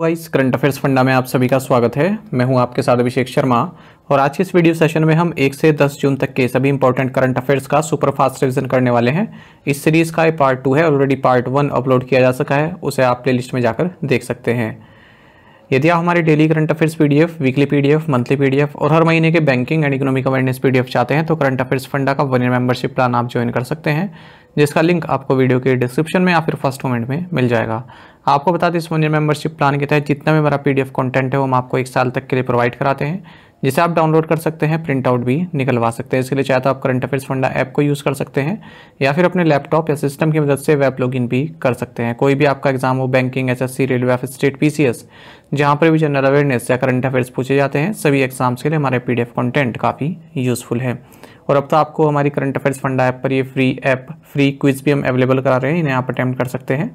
Vice current affairs फंडा में आप सभी का स्वागत है मैं हूं आपके साथ अभिषेक शर्मा और आज के इस वीडियो सेशन में हम 1 से 10 जून तक के सभी इंपॉर्टेंट करंट अफेयर्स का सुपर फास्ट रिविजन करने वाले हैं इस सीरीज़ का ये पार्ट टू है ऑलरेडी पार्ट वन अपलोड किया जा सका है उसे आप प्ले लिस्ट में जाकर देख सकते हैं यदि आप हमारे daily current affairs P weekly P monthly P और हर महीने के banking and economic awareness P चाहते हैं तो करंट अफेयर्स फंडा का वन ईयर मेंबरशिप प्लान आप ज्वाइन कर सकते हैं जिसका लिंक आपको वीडियो के डिस्क्रिप्शन में या फिर फर्स्ट मोमेंट में मिल जाएगा आपको बता दें इस वन ईयर मेंबरशिप प्लान के तहत जितना भी हमारा पीडीएफ कंटेंट है वो हम आपको एक साल तक के लिए प्रोवाइड कराते हैं जिसे आप डाउनलोड कर सकते हैं प्रिंट आउट भी निकलवा सकते हैं इसके लिए चाहे तो आप करंट अफेयर्स फंडा ऐप को यूज़ कर सकते हैं या फिर अपने लैपटॉप या सिस्टम की मदद से वेब लॉगिन भी कर सकते हैं कोई भी आपका एग्जाम हो banking C railway of state S जहाँ पर भी जनरल अवेयरनेस या करंट अफेयर्स पूछे जाते हैं सभी एग्जाम्स के लिए हमारे पी कंटेंट काफ़ी यूज़फुल है और अब तो आपको हमारी करंट अफेयर्स फंडा ऐप पर ये फ्री ऐप फ्री क्विज भी हम अवेलेबल करा रहे हैं इन्हें आप अटैम्प्ट कर सकते हैं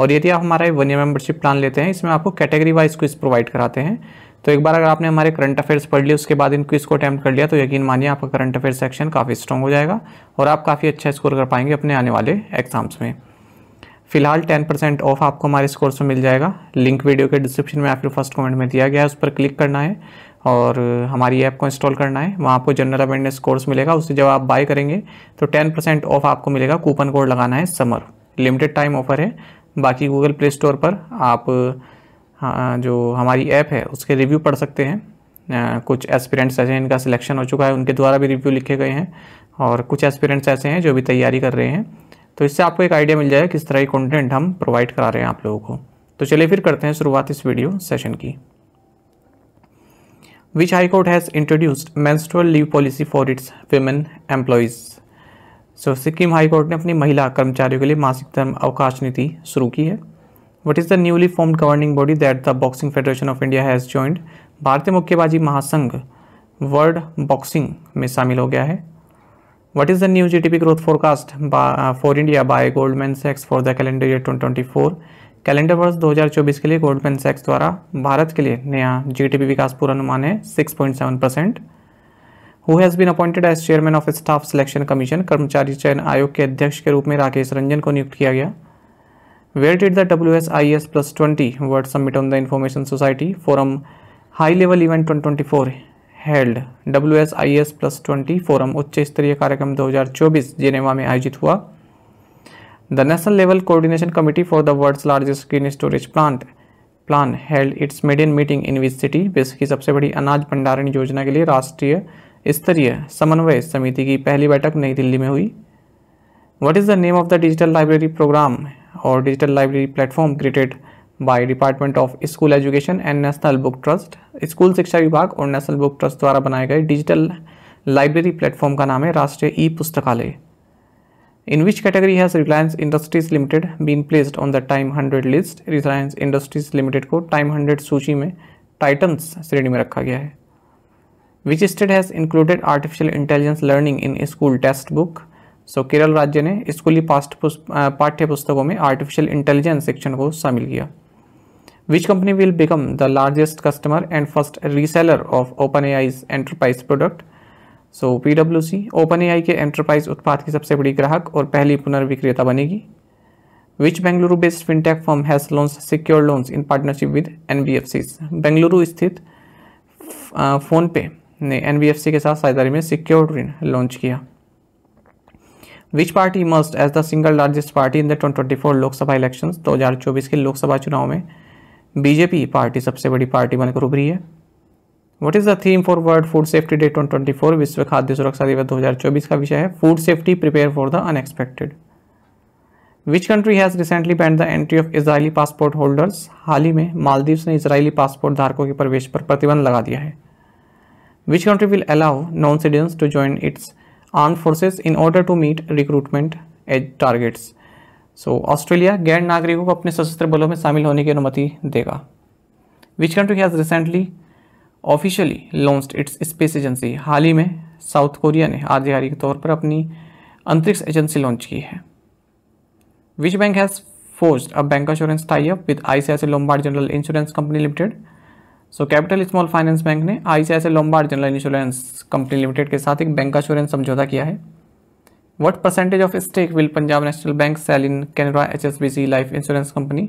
और यदि आप हमारा वन ईयर मेंबरशिप प्लान लेते हैं इसमें आपको कैटेगरी वाइज क्विज प्रोवाइड कराते हैं तो एक बार अगर आपने हमारे करंट अफेयर्स पढ़ लिए उसके बाद इन क्विज को अटैम्प्ट कर लिया तो यकीन मानिए आपका करंट अफेयर सेक्शन काफ़ी स्ट्रॉन्ग हो जाएगा और आप काफ़ी अच्छा स्कोर कर पाएंगे अपने आने वाले एग्जाम्स में फिलहाल टेन परसेंट ऑफ आपको हमारे इस कोर्स में मिल जाएगा लिंक वीडियो के डिस्क्रिप्शन में आपके फर्स्ट कमेंट में दिया गया है उस पर क्लिक करना है और हमारी ऐप को इंस्टॉल करना है वहाँ आपको जनरल अवेयरनेस कोर्स मिलेगा उससे जब आप बाय करेंगे तो टेन परसेंट ऑफ आपको मिलेगा कूपन कोड लगाना है समर लिमिटेड टाइम ऑफर है बाकी गूगल प्ले स्टोर पर आप जो हमारी ऐप है उसके रिव्यू पढ़ सकते हैं कुछ एस्पिरेंट्स ऐसे हैं इनका सिलेक्शन हो चुका है उनके द्वारा भी रिव्यू लिखे गए हैं और कुछ एस्पिरेंट्स ऐसे हैं जो भी तैयारी कर रहे हैं तो इससे आपको एक आइडिया मिल जाएगा किस तरह की कंटेंट हम प्रोवाइड करा रहे हैं आप लोगों को तो चलिए फिर करते हैं शुरुआत इस वीडियो सेशन की which high court has introduced menstrual leave policy for its women employees so Sikkim high court ने अपनी महिला कर्मचारियों के लिए मासिक धर्म अवकाश नीति शुरू की है what is the newly formed governing body that the boxing federation of India has joined भारतीय मुक्केबाजी महासंघ वर्ल्ड बॉक्सिंग में शामिल हो गया है what is the new G D P growth forecast for India by Goldman सेक्स for the calendar year twenty twenty four calendar वर्ष 2024 के लिए गोल्डमैन सेक्स द्वारा भारत के लिए नया जी टी पी विकास पूर्वानुमान है six point seven percent who has been appointed as chairman of staff selection commission कर्मचारी चयन आयोग के अध्यक्ष के रूप में राकेश रंजन को नियुक्त किया गया where did the W S I S plus twenty world summit on the information society forum high level event twenty twenty four held W S I S plus twenty forum उच्च स्तरीय कार्यक्रम दो हजार चौबीस जेनेवा में आयोजित हुआ the national level coordination committee for the world's largest green storage plant plan held its maiden meeting in which city विश्व की सबसे बड़ी अनाज भंडारण योजना के लिए राष्ट्रीय स्तरीय समन्वय समिति की पहली बैठक नई दिल्ली में हुई what is the name of the digital library program और digital library platform created by department of school education and national book trust school शिक्षा विभाग और नेशनल बुक ट्रस्ट द्वारा बनाए गए डिजिटल लाइब्रेरी प्लेटफॉर्म का नाम है राष्ट्रीय ई पुस्तकालय in which category has Reliance Industries Limited been placed on the Time hundred list Reliance Industries Limited को टाइम हंड्रेड सूची में टाइटन्स श्रेणी में रखा गया है which state has included artificial intelligence learning in school text book so Kerala राज्य ने स्कूली पास्ट पाठ्य पुस्तकों में आर्टिफिशियल इंटेलिजेंस शिक्षण को शामिल किया which company will become the largest customer and first reseller of open A I's enterprise product so C open A I के एंटरप्राइज उत्पाद की सबसे बड़ी ग्राहक और पहली पुनर्विक्रेता बनेगी which Bengaluru based fintech firm has loans secure loans in partnership with N B F C's Bengaluru स्थित फोनपे uh, ने एन के साथ साझेदारी में सिक्योर्ड ऋण लॉन्च किया which party must as the single largest party in the 2024 Lok Sabha election 2024 के लोकसभा चुनाव में बीजेपी पार्टी सबसे बड़ी पार्टी बनकर उभरी है what is the theme for world food safety day 2024 विश्व खाद्य सुरक्षा दिवस 2024 का विषय है food safety prepare for the unexpected which country has recently banned the entry of Israeli passport holders हाल ही में मालदीव्स ने इसराइली पासपोर्ट धारकों के प्रवेश पर प्रतिबंध लगा दिया है Which country will allow non-citizens to join its armed forces in order to meet recruitment targets? So so, Australia गैर नागरिकों को अपने सशस्त्र बलों में शामिल होने की अनुमति देगा which country has recently officially launch its space agency हाल ही में साउथ कोरिया ने आधिकारिक तौर पर अपनी अंतरिक्ष एजेंसी लॉन्च की है which bank has forced a bank insurance tie up with I C I C Lombard general insurance company limited so capital small finance bank ने I C Lombard general insurance company limited के साथ एक bank insurance समझौता किया है what percentage of stake will Punjab national bank sell in Canara H S B C life insurance company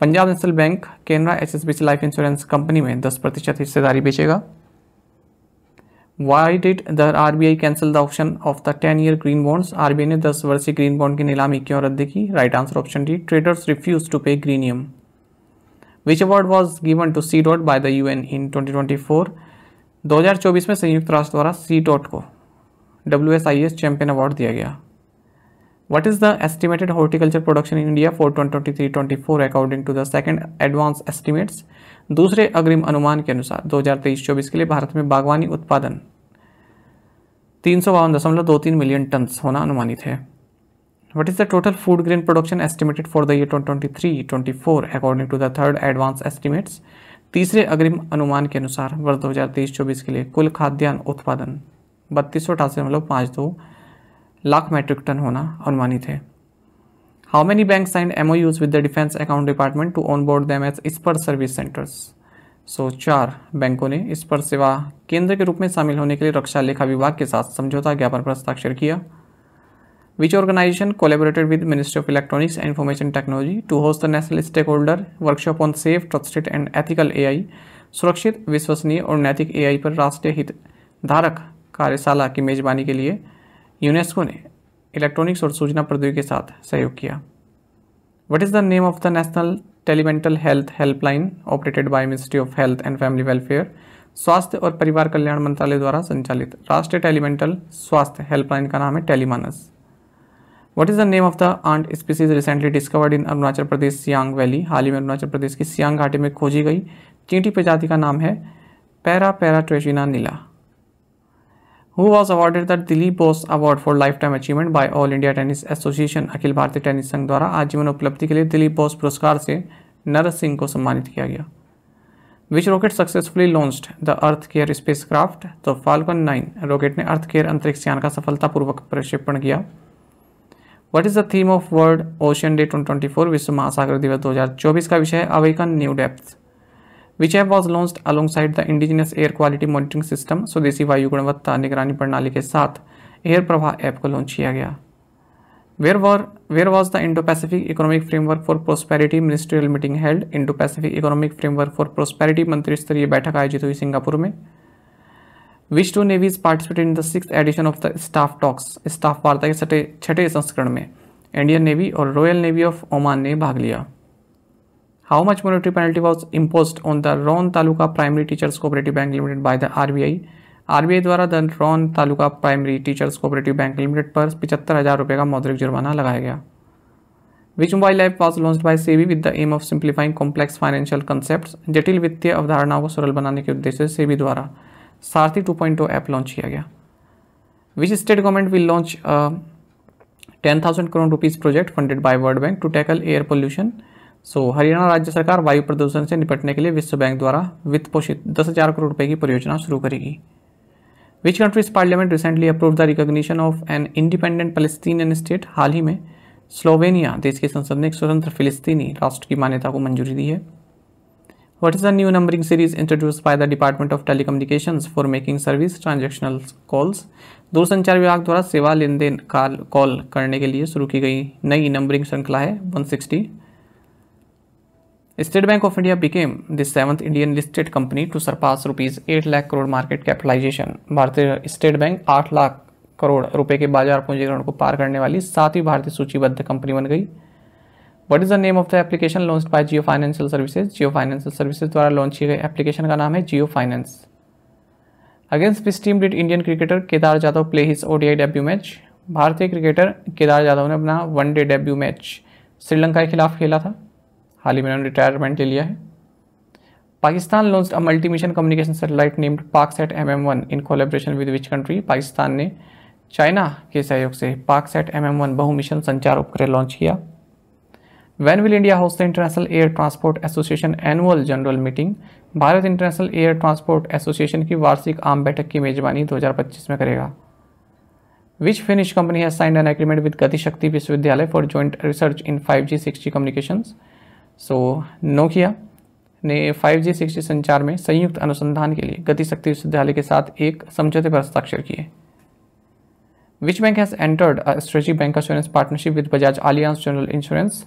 Punjab national bank Canara H S B C life insurance company में दस प्रतिशत हिस्सेदारी बेचेगा why did the R B I cancel the option of the ten year green bonds R B I ने दस वर्षीय green bond की नीलामी क्यों रद्द की right answer option D traders refuse to pay greenium which award was given to C dot by the U N in twenty twenty four दो हजार चौबीस में संयुक्त राष्ट्र द्वारा सी डॉट को W S I S champion award दिया गया what is the estimated horticulture production in India for twenty twenty three twenty four according to the second advance estimates दूसरे अग्रिम अनुमान के अनुसार दो हजार तेईस चौबीस के लिए भारत में बागवानी उत्पादन तीन सौ बावन दशमलव दो तीन मिलियन टन होना अनुमानित है What is the total food grain production estimated for the year 2023-24 according to the third advance estimates? तीसरे अग्रिम अनुमान के अनुसार वर्ष तेईस चौबीस के लिए कुल खाद्यान्न उत्पादन बत्तीस सौ अठासी पाँच दो लाख मैट्रिक टन होना अनुमानित है how many bank sign M U's with the defence account department to on board them as spar service centres so चार बैंकों ने स्पर सेवा केंद्र के रूप में शामिल होने के लिए रक्षा लेखा विभाग के साथ समझौता ज्ञापन पर हस्ताक्षर किया which organization collaborated with Ministry of Electronics and Information Technology to host the National Stakeholder Workshop on Safe, Trusted and Ethical AI सुरक्षित विश्वसनीय और नैतिक एआई पर राष्ट्रीय हित धारक कार्यशाला की मेजबानी के लिए यूनेस्को ने इलेक्ट्रॉनिक्स और सूचना प्रौद्योगिकी के साथ सहयोग किया what is the name of the national telemental health helpline operated by ministry of health and family welfare स्वास्थ्य और परिवार कल्याण मंत्रालय द्वारा संचालित राष्ट्रीय टेलीमेंटल स्वास्थ्य हेल्पलाइन का नाम है Tele Manas what is the name of the ant species recently discovered in Arunachal Pradesh Siang valley हाल ही में अरुणाचल प्रदेश की सियांग घाटी में खोजी गई चींटी प्रजाति का नाम है paraparatrechina neela who was awarded the Dilip Bose award for lifetime achievement by all India tennis association अखिल भारतीय टेनिस संघ द्वारा आजीवन उपलब्धि के लिए दिलीप बोस पुरस्कार से नर सिंह को सम्मानित किया गया which rocket successfully launched the Earth Care space craft the Falcon nine rocket ने अर्थ केयर अंतरिक्ष यान का सफलतापूर्वक प्रक्षेपण किया what is the theme of world ocean day 2024 विश्व महासागर दिवस 2024 का विषय है awaken new depth which app was launch side the indigenous air quality monitoring system स्वदेशी वायु गुणवत्ता निगरानी प्रणाली के साथ एयर प्रवाह ऐप को लॉन्च किया गया where war where was the Indo Pacific economic framework for prosperity ministerial meeting held Indo Pacific economic framework for prosperity मंत्री स्तरीय बैठक आयोजित हुई सिंगापुर में which two navies participated in the six edition of the staff talks staff वार्ता के छठे छठे संस्करण में इंडियन नेवी और रॉयल नेवी ऑफ ओमान ने भाग लिया how much monetary penalty was impose on the Ron taluka primary teachers cooperative bank limited by the R R B I B I द्वारा the Ron taluka primary teachers cooperative bank limited पर पिचहत्तर हज़ार रुपये का मौद्रिक जुर्माना लगाया गया which mobile app was launch by SEBI with the aim of simplifying complex financial concept जटिल वित्तीय अवधारणाओं को सरल बनाने के उद्देश्य से सेबी द्वारा सारथी 2.0 ऐप लॉन्च किया गया which state government will launch ten thousand crore rupees project funded by world bank to tackle air pollution so Haryana राज्य सरकार वायु प्रदूषण से निपटने के लिए विश्व बैंक द्वारा वित्त पोषित दस हज़ार करोड़ रुपए की परियोजना शुरू करेगी which country's parliament recently approve the recognition of an independent Palestinian state हाल ही में स्लोवेनिया देश की संसद ने एक स्वतंत्र फिलिस्तीनी राष्ट्र की मान्यता को मंजूरी दी है what is the new numbering series introduced by the department of telecommunications for making service transactional calls दूरसंचार विभाग द्वारा सेवा लेन देन कॉल कॉल करने के लिए शुरू की गई नई नंबरिंग श्रृंखला है 160 State Bank of India became the seventh Indian listed company to surpass rupees eight lakh crore market capitalization भारतीय स्टेट बैंक आठ लाख करोड़ रुपए के बाजार पूंजीकरण को पार करने वाली सातवीं भारतीय सूचीबद्ध कंपनी बन गई what is the name of the application launch by Jio financial services Jio financial services द्वारा लॉन्च की गई एप्लीकेशन का नाम है Jio finance against which team did Indian cricketer Kedar Jadhav play his ODI debut match भारतीय क्रिकेटर केदार जाधव ने अपना one day debut match Sri Lanka के खिलाफ खेला था हाल ही में उन्होंने रिटायरमेंट ले लिया है Pakistan launch a multi mission communication satellite named PakSat M M one in collaboration with which country Pakistan ने चाइना के सहयोग से सेट एम एम वन बहुमिशन संचार उपग्रह लॉन्च किया when will India host the International Air Transport Association annual general meeting? Bharat international air transport association की वार्षिक आम बैठक की मेजबानी 2025 में करेगा which Finnish company has signed an agreement with Gati Shakti Vishwavidyalaya for joint research in 5G 6G communications so Nokia ने 5G 6G संचार में संयुक्त अनुसंधान के लिए गतिशक्ति विश्वविद्यालय के साथ एक समझौते पर हस्ताक्षर किए which bank has entered strategic bank insurance partnership with Bajaj Allianz general insurance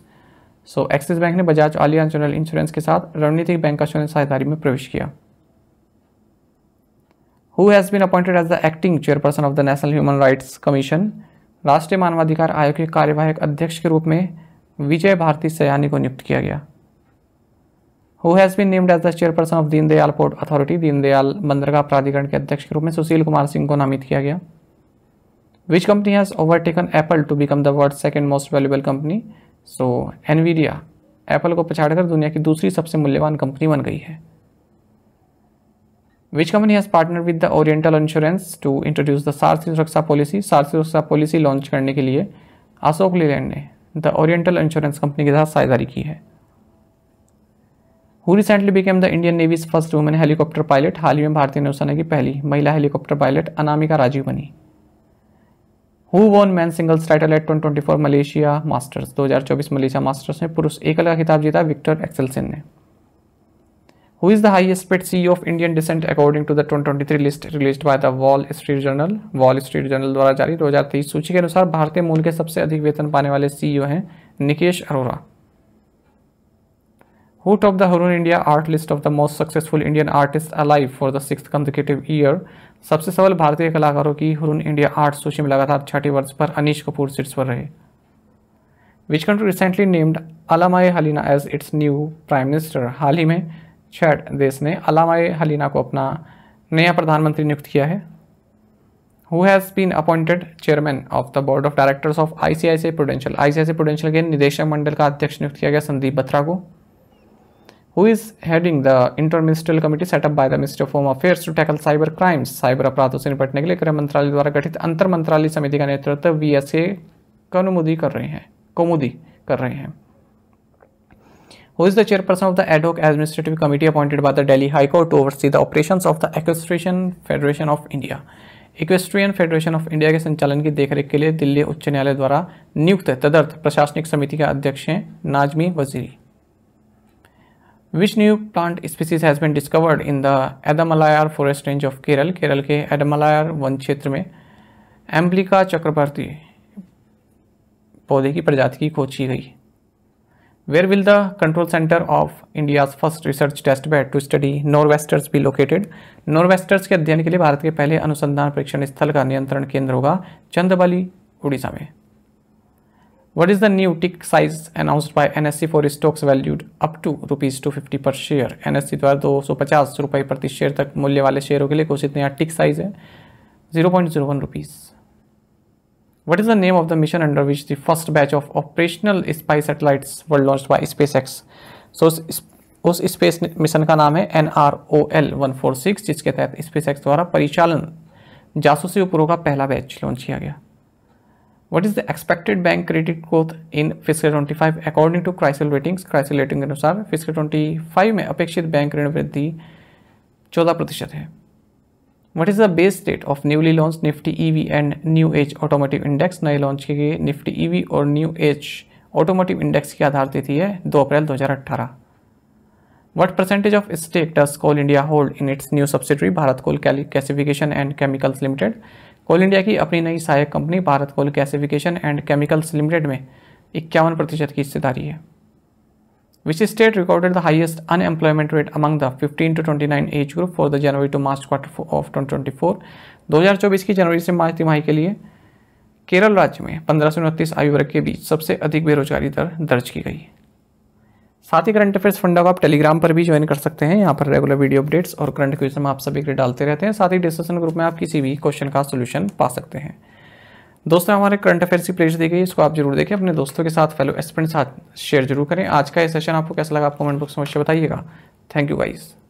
so Axis bank ने बजाज आलियान जनरल इंश्योरेंस के साथ रणनीतिक बैंक का शून्य साझेदारी में प्रवेश किया who has been appointed as the acting chairperson of the national human rights commission राष्ट्रीय मानवाधिकार आयोग के कार्यवाहक अध्यक्ष के रूप में विजय भारती सयानी को नियुक्त किया गया who has been named as the chairperson of Deendayal port authority Deendayal बंदरगाह प्राधिकरण के अध्यक्ष के रूप में सुशील कुमार सिंह को नामित किया गया which company has overtaken Apple to become the world second most valuable company so so, Nvidia Apple को पछाड़कर दुनिया की दूसरी सबसे मूल्यवान कंपनी बन गई है which company has partner with the Oriental insurance to introduce the Sarsi Suraksha policy सारसी Suraksha policy launch करने के लिए अशोक लेलैंड ने द ओरिएंटल इंश्योरेंस कंपनी के साथ साझेदारी की है who recently became the Indian navy's first women helicopter pilot हाल ही में भारतीय नौसेना की पहली महिला हेलीकॉप्टर पायलट अनामिका राजीव बनी who won men singles title at 2024 Malaysia masters 2024 Malaysia masters में पुरुष एकल का खिताब जीता विक्टर एक्सेलसन ने who is the highest paid C of Indian descent according to the twenty twenty three list release by the Wall Street Journal Wall Street Journal द्वारा जारी 2023 सूची के अनुसार भारतीय मूल के सबसे अधिक वेतन पाने वाले सीईओ e हैं Nikesh Arora Who topped the Harun India art list of the most successful Indian artists alive for the sixth consecutive year? सबसे सवाल भारतीय कलाकारों की हुरून इंडिया आर्ट सूची में लगातार छठे वर्ष पर अनिश कपूर सीट्स पर रहे which country recently named Allamaye Halina as its new prime minister हाल ही में छठ देश ने अलामाए हलीना को अपना नया प्रधानमंत्री नियुक्त किया है who has been appointed chairman of the board of directors of I C I C Prudential I C I C Prudential के निदेशक मंडल का अध्यक्ष नियुक्त किया गया संदीप बत्रा को who is heading the interministerial committee set up by the minister of home affairs to tackle cyber crimes cyber अपराधों से निपटने के लिए गृह मंत्रालय द्वारा गठित अंतर मंत्रालय समिति का नेतृत्व वी एस ए कनुमुदी कर रहे हैं कौमुदी कर रहे हैं who is the chairperson of the ad hoc administrative committee appointed by the Delhi high court High Court the operation of the of federation of India equestrian federation of India के संचालन की देखरेख के लिए दिल्ली उच्च न्यायालय द्वारा नियुक्त तदर्थ प्रशासनिक समिति के अध्यक्ष हैं नाजमी वजीरी Which new plant species has been discovered in the Adamalaya forest range of Kerala? Kerala के एडमलायर वन क्षेत्र में एम्बलिका चक्रवर्ती पौधे की प्रजाति की खोज की गई where will the control centre of India's first research test bed to study nor'westers be located नॉर्वेस्टर्स के अध्ययन के लिए भारत के पहले अनुसंधान परीक्षण स्थल का नियंत्रण केंद्र होगा चंदबाली उड़ीसा में What is the new tick size announced by NSE for stocks valued up to rupees 250 पर शेयर NSE द्वारा दो सौ पचास रुपये प्रति शेयर तक मूल्य वाले शेयरों के लिए घोषित नया टिक साइज है zero point zero one rupees What is the name of the mission under which the first batch of operational spy satellites were launched by SpaceX? So उस स्पेस मिशन का नाम है N R O L one four six जिसके तहत SpaceX द्वारा परिचालन जासूसी उपग्रह का पहला बैच लॉन्च किया गया what is the expected bank credit growth in in twenty five according to CRISIL ratings CRISIL rating के अनुसार फिस्कल फाइव में अपेक्षित बैंक ऋण वृद्धि चौदह प्रतिशत है what is the base date of newly launch Nifty EV and new age automotive index नए लॉन्च किए गए निफ्टी ईवी e और न्यू एज ऑटोमोटिव इंडेक्स की आधार तिथि है दो अप्रैल दो हजार अट्ठारह what percentage of stake does Coal India hold in its new subsidiary Bharat Coal Gasification and Chemicals Limited Coal India की अपनी नई सहायक company Bharat Coal Gasification and Chemicals limited में इक्यावन प्रतिशत की हिस्सेदारी है which state recorded the highest unemployment rate among the 15 to 29 age group for the January to twenty four दो 2024 2024 की जनवरी से मार्च तिमाही के लिए केरल राज्य में पंद्रह से उनतीस आयु वर्ग के बीच सबसे अधिक बेरोजगारी दर दर्ज की गई है साथ ही करंट अफेयर्स फंडा को आप टेलीग्राम पर भी ज्वाइन कर सकते हैं यहाँ पर रेगुलर वीडियो अपडेट्स और करंट क्वेश्चन आप सभी के डालते रहते हैं साथ ही डिस्कशन ग्रुप में आप किसी भी क्वेश्चन का सोल्यूशन पा सकते हैं दोस्तों हमारे करंट अफेयर्स की प्लेज दी गई इसको आप जरूर देखें अपने दोस्तों के साथ फेलो एक्सपेंट साथ शेयर जरूर करें आज का ये सेशन आपको कैसा लगा आप कमेंट बॉक्स में अवश्य बताइएगा थैंक यू गाइज़